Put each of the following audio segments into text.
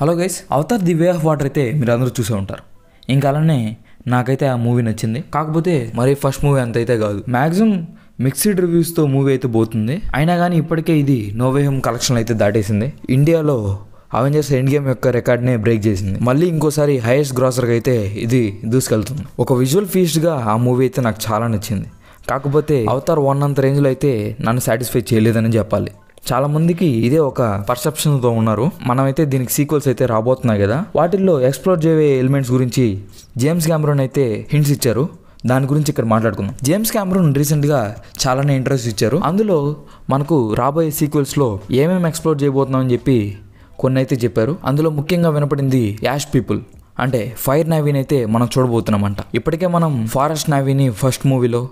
hello guys Avatar the way of water అయితే మీరు అందరూ చూసే ఉంటారు ఇంకా అలానే నాకైతే ఆ మూవీ నచ్చింది కాకపోతే మరి ఫస్ట్ మూవీ అంత అయితే కాదు మ్యాక్సిమం మిక్సిడ్ రివ్యూస్తో మూవీ అయితే పోతుంది అయినా కానీ ఇప్పటికే ఇది నోవేహం కలెక్షన్ అయితే దాటేసింది ఇండియాలో అవెంజర్స్ ఎండ్ గేమ్ యొక్క రికార్డ్నే బ్రేక్ చేసింది మళ్ళీ ఇంకోసారి హైయెస్ట్ గ్రాసర్గా అయితే ఇది దూసుకెళ్తుంది ఒక విజువల్ ఫీస్ట్గా ఆ మూవీ అయితే నాకు చాలా నచ్చింది కాకపోతే అవతార్ వన్ అంత రేంజ్లో అయితే నన్ను సాటిస్ఫై చేయలేదని చెప్పాలి చాలామందికి ఇదే ఒక పర్సెప్షన్తో ఉన్నారు మనమైతే దీనికి సీక్వెల్స్ అయితే రాబోతున్నాయి కదా వాటిల్లో ఎక్స్ప్లోర్ చేయే ఎలిమెంట్స్ గురించి జేమ్స్ క్యామ్రోన్ అయితే హింట్స్ ఇచ్చారు దాని గురించి ఇక్కడ మాట్లాడుకుందాం జేమ్స్ క్యామరూన్ రీసెంట్గా చాలానే ఇంట్రెస్ట్ ఇచ్చారు అందులో మనకు రాబోయే సీక్వెల్స్లో ఏమేమి ఎక్స్ప్లోర్ చేయబోతున్నాం అని చెప్పి కొన్ని అయితే చెప్పారు అందులో ముఖ్యంగా వినపడింది యాష్ పీపుల్ అంటే ఫైర్ నావీని అయితే మనం చూడబోతున్నామంట ఇప్పటికే మనం ఫారెస్ట్ నావీని ఫస్ట్ మూవీలో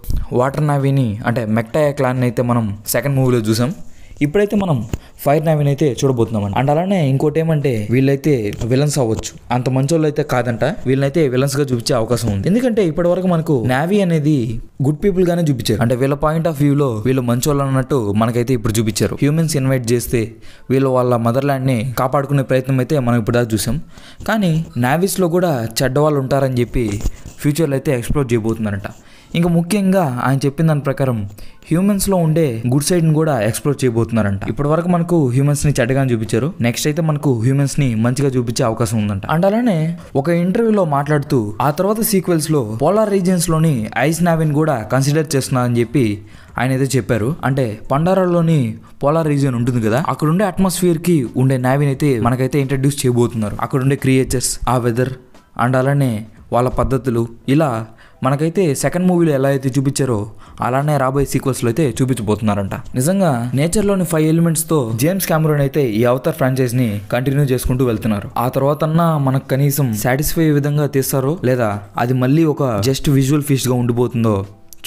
వాటర్ నావీని అంటే మెక్టాయా క్లాన్ అయితే మనం సెకండ్ మూవీలో చూసాం ఇప్పుడైతే మనం ఫైర్ నావిన్ అయితే చూడబోతున్నామండి అండ్ అలానే ఇంకోటి ఏమంటే వీళ్ళైతే విలన్స్ అవ్వచ్చు అంత మంచోళ్ళు అయితే కాదంట వీళ్ళనైతే విలన్స్ గా చూపించే అవకాశం ఉంది ఎందుకంటే ఇప్పటి వరకు మనకు నావీ అనేది గుడ్ పీపుల్ గానే చూపించారు అంటే వీళ్ళ పాయింట్ ఆఫ్ వ్యూ లో వీళ్ళు వాళ్ళు అన్నట్టు మనకైతే ఇప్పుడు చూపించారు హ్యూమన్స్ ఇన్వైట్ చేస్తే వీళ్ళు వాళ్ళ మదర్ ల్యాండ్ ని కాపాడుకునే ప్రయత్నం అయితే మనం ఇప్పుడు దాకా చూసాం కానీ నావీస్ లో కూడా చెడ్డవాళ్ళు ఉంటారని చెప్పి ఫ్యూచర్లో అయితే ఎక్స్ప్లోర్ చేయబోతున్నారంట ఇంకా ముఖ్యంగా ఆయన చెప్పిన దాని ప్రకారం హ్యూమన్స్లో ఉండే గుడ్ సైడ్ని కూడా ఎక్స్ప్లోర్ చేయబోతున్నారంట ఇప్పటి వరకు మనకు హ్యూమన్స్ని చెడ్డగా చూపించారు నెక్స్ట్ అయితే మనకు హ్యూమన్స్ని మంచిగా చూపించే అవకాశం ఉందంట అండ్ అలానే ఒక ఇంటర్వ్యూలో మాట్లాడుతూ ఆ తర్వాత సీక్వెల్స్లో పోలార్ లోని ఐస్ నావిన్ కూడా కన్సిడర్ చేస్తున్నా అని చెప్పి ఆయన అయితే చెప్పారు అంటే పండారాలోని పోలార్ రీజియన్ ఉంటుంది కదా అక్కడ ఉండే అట్మాస్ఫియర్ కి ఉండే నావిన్ అయితే మనకైతే ఇంట్రడ్యూస్ చేయబోతున్నారు అక్కడ ఉండే క్రియేచర్స్ ఆ వెదర్ అండ్ అలానే వాళ్ళ పద్ధతులు ఇలా మనకైతే సెకండ్ మూవీలో ఎలా అయితే చూపించారో అలానే రాబోయే సీక్వెన్స్లో అయితే చూపించబోతున్నారంట నిజంగా నేచర్లోని ఫైవ్ ఎలిమెంట్స్తో జేమ్స్ కెమెరాన్ అయితే ఈ అవతార్ ఫ్రాంచైజ్ని కంటిన్యూ చేసుకుంటూ వెళ్తున్నారు ఆ తర్వాత మనకు కనీసం సాటిస్ఫై విధంగా తీస్తారో లేదా అది మళ్ళీ ఒక జస్ట్ విజువల్ ఫీస్ట్గా ఉండిపోతుందో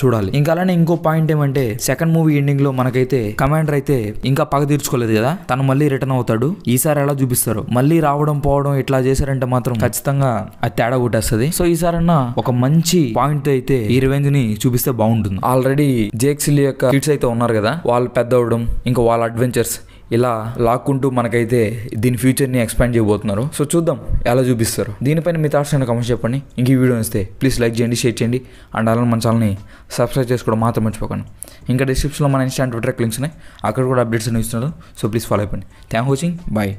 చూడాలి ఇంకా అలానే ఇంకో పాయింట్ ఏమంటే సెకండ్ మూవీ ఎండింగ్ లో మనకైతే కమాండర్ అయితే ఇంకా పగ తీర్చుకోలేదు కదా తను మళ్ళీ రిటర్న్ అవుతాడు ఈసారి ఎలా చూపిస్తారు మళ్ళీ రావడం పోవడం ఇట్లా చేశారంటే మాత్రం ఖచ్చితంగా అది తేడా కొట్టేస్తుంది సో ఈసారన్నా ఒక మంచి పాయింట్ అయితే ఈ రివెంజ్ ని చూపిస్తే బాగుంటుంది ఆల్రెడీ జేక్సిల్ యొక్క కిడ్స్ అయితే ఉన్నారు కదా వాళ్ళు పెద్ద అవడం ఇంకా వాళ్ళ అడ్వెంచర్స్ ఇలా లాక్కుంటూ మనకైతే దీని ఫ్యూచర్ని ఎక్స్పాండ్ చేయబోతున్నారు సో చూద్దాం ఎలా చూపిస్తారు దీనిపైన మీ థాట్స్ అయినా కమెంట్స్ చెప్పండి ఇంక ఈ వీడియో వస్తే ప్లీజ్ లైక్ చేయండి షేర్ చేయండి అండ్ అలానే మన ఛానల్ని సబ్స్క్రైబ్ చేసుకోవడం మాత్రం మర్చిపోకండి ఇంకా డిస్క్రిప్షన్లో మన ఇన్స్టాంట్ ట్విట్టర్ లింక్స్ ఉన్నాయి అక్కడ కూడా అప్డేట్స్ అన్నీ ఇస్తున్నారు సో ప్లీజ్ ఫాలో అయిపోండి థ్యాంక్ వాచింగ్ బాయ్